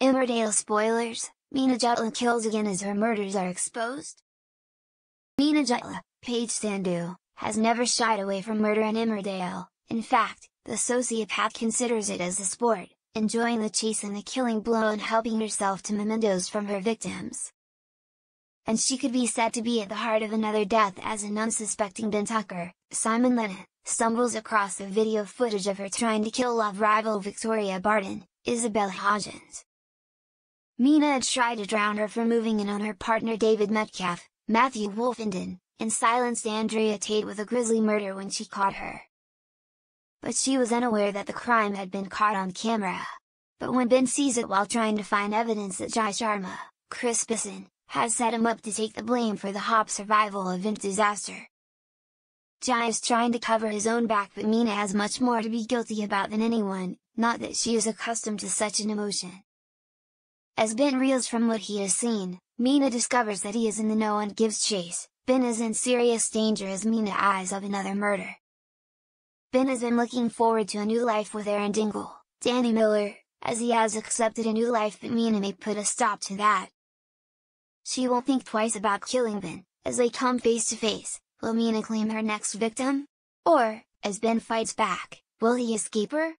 Emmerdale spoilers, Mina Jutla kills again as her murders are exposed? Mina Jutla, Paige Sandu, has never shied away from murder in Emmerdale, in fact, the sociopath considers it as a sport, enjoying the chase and the killing blow and helping herself to mementos from her victims. And she could be said to be at the heart of another death as an unsuspecting Ben Tucker, Simon Lennon, stumbles across the video footage of her trying to kill love rival Victoria Barton, Isabel Hodgins. Mina had tried to drown her for moving in on her partner David Metcalf, Matthew Wolfenden, and silenced Andrea Tate with a grisly murder when she caught her. But she was unaware that the crime had been caught on camera. But when Ben sees it while trying to find evidence that Jai Sharma, Chris Bisson, has set him up to take the blame for the Hop survival event disaster. Jai is trying to cover his own back but Mina has much more to be guilty about than anyone, not that she is accustomed to such an emotion. As Ben reels from what he has seen, Mina discovers that he is in the know and gives chase, Ben is in serious danger as Mina eyes of another murder. Ben has been looking forward to a new life with Aaron Dingle, Danny Miller, as he has accepted a new life but Mina may put a stop to that. She won't think twice about killing Ben, as they come face to face, will Mina claim her next victim? Or, as Ben fights back, will he escape her?